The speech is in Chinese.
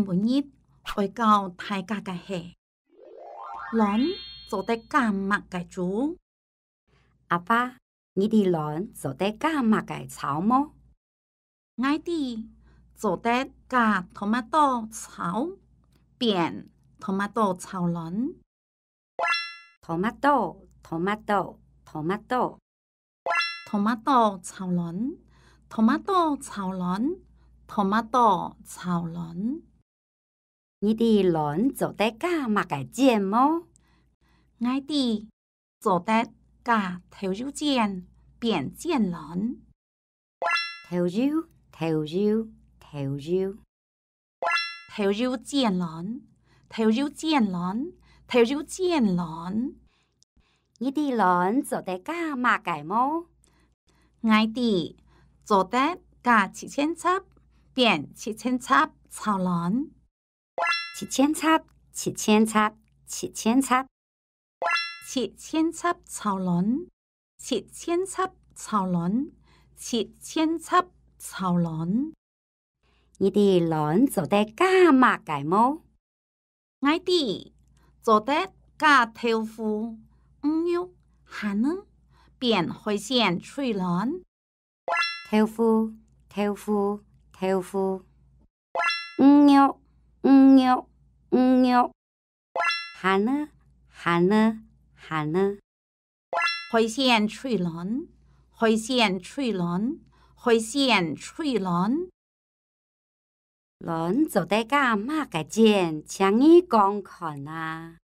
本日会到大家嘅系：卵做得干么嘅煮。阿爸，你的卵做得干么嘅草么？矮啲，做得加土豆草，变马多草卵。马多，土马多，豆，马多草卵，马多草卵，马多草卵。你的人做得干嘛个煎么？我的做得干，头油煎，变煎轮。头油，头油，头油，头油煎轮，头油煎轮，头油煎轮。你的轮做得干嘛个么？我的做得干，七千七，变七青七草轮。切千七，切千七，切千七，切千七炒轮，切千七炒轮，切千七炒轮。你哋轮做得干嘛嘅冇？我的做得咁豆腐，唔要呢，变海鲜脆卵，豆腐，豆腐，豆腐，唔五月，五月，哈呢，哈呢，哈呢，海鲜出笼，海鲜出笼，海鲜出笼，人做在家，马个见，抢耳光看啊！